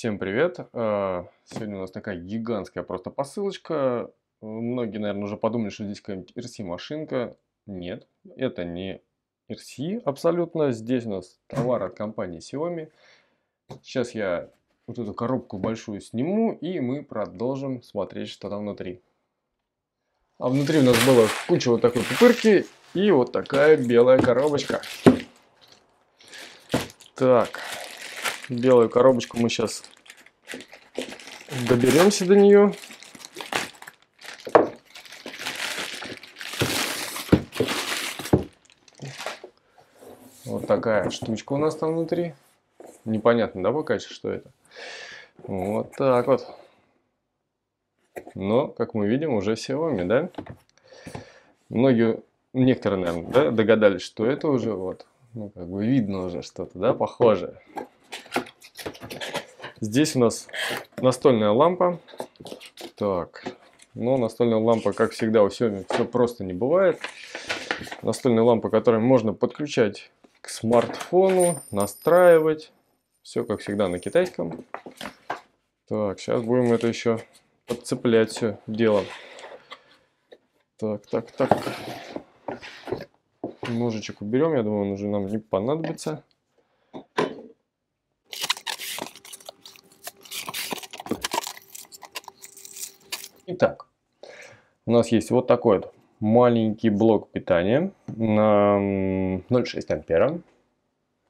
Всем привет! А, сегодня у нас такая гигантская просто посылочка. Многие, наверное, уже подумали, что здесь какая-нибудь RC-машинка. Нет, это не RC абсолютно. Здесь у нас товар от компании Xiaomi. Сейчас я вот эту коробку большую сниму, и мы продолжим смотреть, что там внутри. А внутри у нас была куча вот такой пупырки и вот такая белая коробочка. Так, белую коробочку мы сейчас доберемся до нее. Вот такая штучка у нас там внутри. Непонятно, да, пока что это? Вот так вот. Но, как мы видим, уже Xiaomi, да? Многие, некоторые, наверное, да, догадались, что это уже вот. Ну, как бы видно уже что-то, да, похоже. Здесь у нас настольная лампа. Так, но ну, настольная лампа, как всегда, у Xiaomi все просто не бывает. Настольная лампа, которую можно подключать к смартфону, настраивать. Все, как всегда, на китайском. Так, сейчас будем это еще подцеплять все дело. Так, так, так. Ножичек уберем, я думаю, он уже нам не понадобится. Итак, у нас есть вот такой вот маленький блок питания на 0,6 ампера.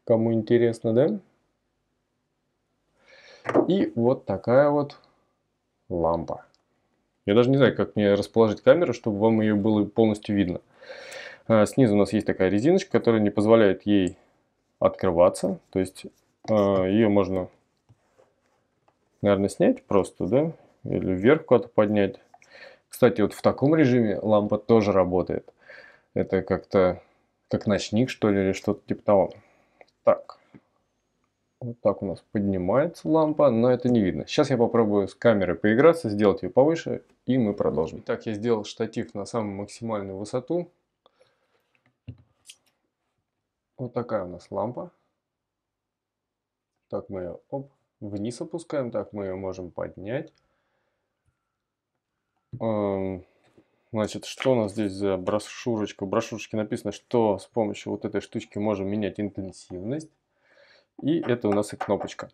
Кому интересно, да? И вот такая вот лампа. Я даже не знаю, как мне расположить камеру, чтобы вам ее было полностью видно. А, снизу у нас есть такая резиночка, которая не позволяет ей открываться. То есть а, ее можно, наверное, снять просто, да? или вверх куда-то поднять. Кстати, вот в таком режиме лампа тоже работает. Это как-то как ночник, что ли, или что-то типа того. Так. Вот так у нас поднимается лампа, но это не видно. Сейчас я попробую с камерой поиграться, сделать ее повыше, и мы продолжим. Так, я сделал штатив на самую максимальную высоту. Вот такая у нас лампа. Так мы ее оп, вниз опускаем, так мы ее можем поднять. Значит, что у нас здесь за брошюрочка? В брошюрочке написано, что с помощью вот этой штучки можем менять интенсивность. И это у нас и кнопочка.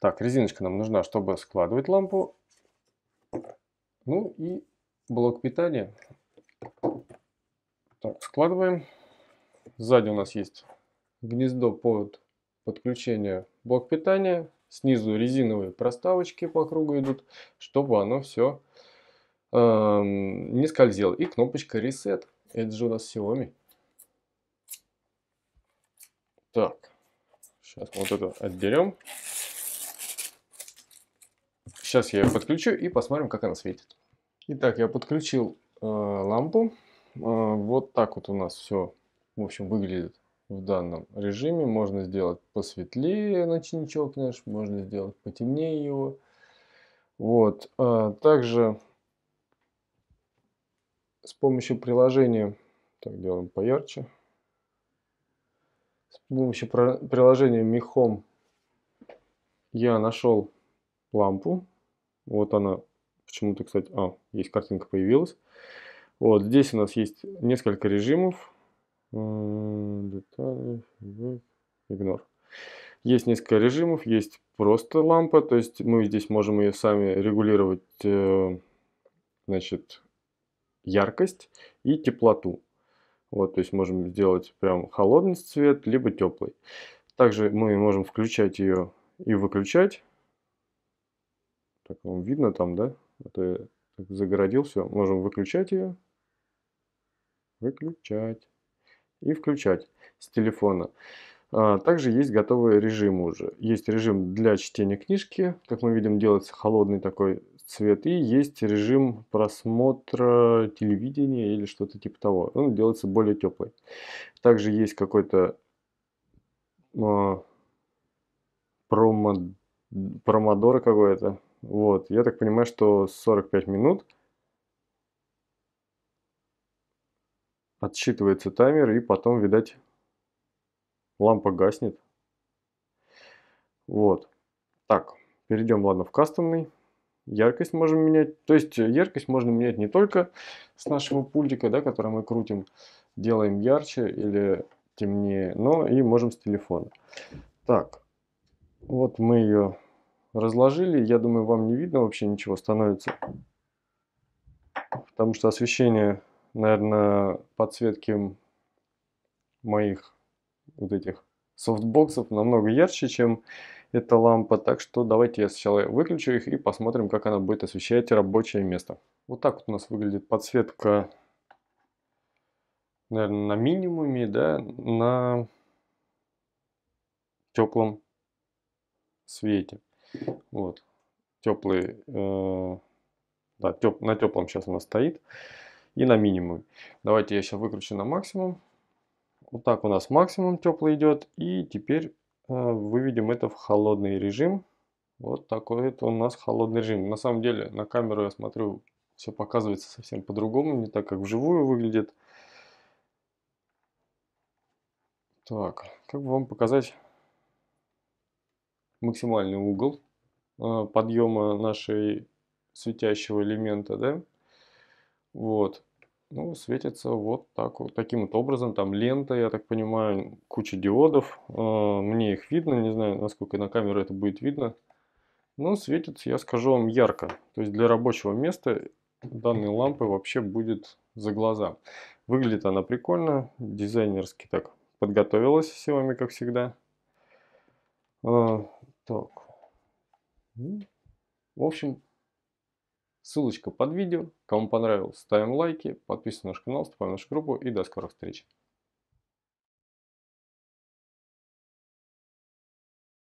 Так, резиночка нам нужна, чтобы складывать лампу. Ну и блок питания. Так, складываем. Сзади у нас есть гнездо под подключение блок питания. Снизу резиновые проставочки по кругу идут, чтобы оно все эм, не скользил. И кнопочка Reset. Это же у нас Xiaomi. Так, сейчас вот это отберем. Сейчас я ее подключу и посмотрим, как она светит. Итак, я подключил э, лампу. Э, вот так вот у нас все, в общем, выглядит в данном режиме. Можно сделать посветлее ночничок наш, можно сделать потемнее его. Вот, э, также с помощью приложения, так делаем поярче, с помощью приложения Мехом я нашел лампу. Вот она, почему-то, кстати, а, есть картинка появилась. Вот здесь у нас есть несколько режимов. Детали, игнор. Есть несколько режимов, есть просто лампа, то есть мы здесь можем ее сами регулировать, э, значит, яркость и теплоту. Вот, то есть можем сделать прям холодный цвет, либо теплый. Также мы можем включать ее и выключать. Так, вам видно там, да? Это а загородил все. Можем выключать ее. Выключать. И включать с телефона. А, также есть готовые режимы уже. Есть режим для чтения книжки. Как мы видим, делается холодный такой цвет. И есть режим просмотра телевидения или что-то типа того. Он делается более теплый. Также есть какой-то э, промо, промодор какой-то. Вот, я так понимаю, что 45 минут отсчитывается таймер, и потом, видать, лампа гаснет. Вот. Так, перейдем, ладно, в кастомный. Яркость можем менять. То есть э, яркость можно менять не только с нашего пультика, да, который мы крутим, делаем ярче или темнее, но и можем с телефона. Так, вот мы ее разложили. Я думаю, вам не видно вообще ничего становится. Потому что освещение, наверное, подсветки моих вот этих софтбоксов намного ярче, чем эта лампа, так что давайте я сначала выключу их и посмотрим, как она будет освещать рабочее место. Вот так вот у нас выглядит подсветка, наверное, на минимуме, да, на теплом свете. Вот, теплый, э, да, теп, на теплом сейчас у нас стоит и на минимуме. Давайте я сейчас выкручу на максимум. Вот так у нас максимум теплый идет. И теперь э, выведем это в холодный режим. Вот такой это у нас холодный режим. На самом деле на камеру я смотрю, все показывается совсем по-другому, не так как вживую выглядит. Так, как бы вам показать максимальный угол э, подъема нашей светящего элемента, да? Вот. Ну, светится вот так вот, таким вот образом, там лента, я так понимаю, куча диодов, а, мне их видно, не знаю, насколько на камеру это будет видно, но светится, я скажу вам, ярко, то есть для рабочего места данной лампы вообще будет за глаза. Выглядит она прикольно, дизайнерски так подготовилась с вами как всегда. А, так. Ну, в общем, Ссылочка под видео. Кому понравилось, ставим лайки, подписываем наш канал, вступаем в нашу группу и до скорых встреч.